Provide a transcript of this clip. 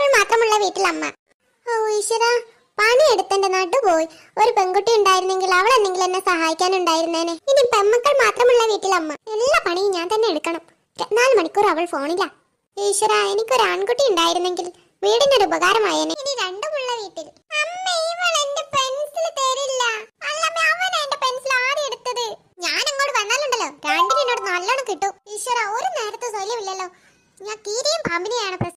മക്കൾ മാത്രമുള്ള വീട്ടിൽ അമ്മ ഓ ഈശ്വര പണി നാട്ടു പോയി ഒരു പെൺകുട്ടി ഉണ്ടായിരുന്നെങ്കിൽ അവൾ എന്തെങ്കിലും എന്നെ സഹായിക്കാനുണ്ടായിരുന്നേനെ ഇനി പെമ്മക്കൾ മാത്രമുള്ള വീട്ടിൽ അമ്മ എല്ലാ പണിയും ഞാൻ തന്നെ എടുക്കണം നാല് മണിക്കൂർ അവൾ ഫോണില്ല ഈശ്വര എനിക്കൊരു ആൺകുട്ടി ഉണ്ടായിരുന്നെങ്കിൽ വീടിനൊരു ഉപകാരമായേനെ ഇനി രണ്ടുമുള്ള വീട്ടിൽ അമ്മ പെൻസിൽ പെൻസിൽ എടുത്തത് ഞാൻ അങ്ങോട്ട് വന്നാലുണ്ടല്ലോ നല്ലോണം ഒരു നേരത്തെ ഞാൻ കീരിയും പാമ്പിനെയാണ്